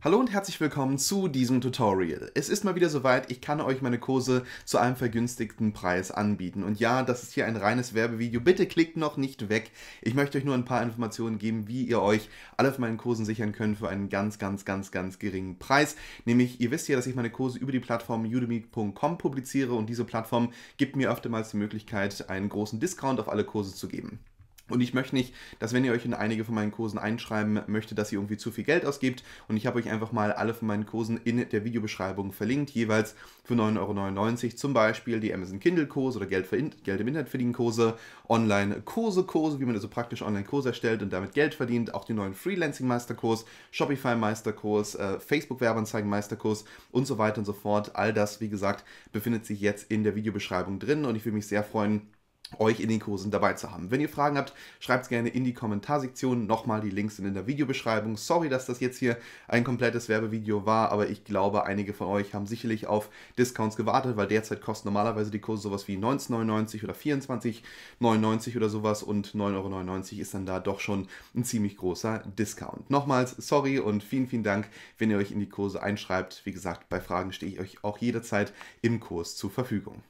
Hallo und herzlich willkommen zu diesem Tutorial. Es ist mal wieder soweit, ich kann euch meine Kurse zu einem vergünstigten Preis anbieten. Und ja, das ist hier ein reines Werbevideo, bitte klickt noch nicht weg. Ich möchte euch nur ein paar Informationen geben, wie ihr euch alle von meinen Kursen sichern könnt für einen ganz, ganz, ganz, ganz geringen Preis. Nämlich, ihr wisst ja, dass ich meine Kurse über die Plattform udemy.com publiziere und diese Plattform gibt mir oftmals die Möglichkeit, einen großen Discount auf alle Kurse zu geben. Und ich möchte nicht, dass wenn ihr euch in einige von meinen Kursen einschreiben möchtet, dass ihr irgendwie zu viel Geld ausgibt. Und ich habe euch einfach mal alle von meinen Kursen in der Videobeschreibung verlinkt, jeweils für 9,99 Euro. Zum Beispiel die Amazon Kindle-Kurse oder Geld, in, Geld im Internet verdienen Kurse, Online-Kurse, Kurse, wie man also praktisch Online-Kurse erstellt und damit Geld verdient, auch den neuen Freelancing-Meisterkurs, Shopify-Meisterkurs, äh, Facebook-Werbeanzeigen-Meisterkurs und so weiter und so fort. All das, wie gesagt, befindet sich jetzt in der Videobeschreibung drin und ich würde mich sehr freuen, euch in den Kursen dabei zu haben. Wenn ihr Fragen habt, schreibt es gerne in die Kommentarsektion. Nochmal, die Links sind in der Videobeschreibung. Sorry, dass das jetzt hier ein komplettes Werbevideo war, aber ich glaube, einige von euch haben sicherlich auf Discounts gewartet, weil derzeit kosten normalerweise die Kurse sowas wie 19,99 oder 24,99 oder sowas und 9,99 Euro ist dann da doch schon ein ziemlich großer Discount. Nochmals, sorry und vielen, vielen Dank, wenn ihr euch in die Kurse einschreibt. Wie gesagt, bei Fragen stehe ich euch auch jederzeit im Kurs zur Verfügung.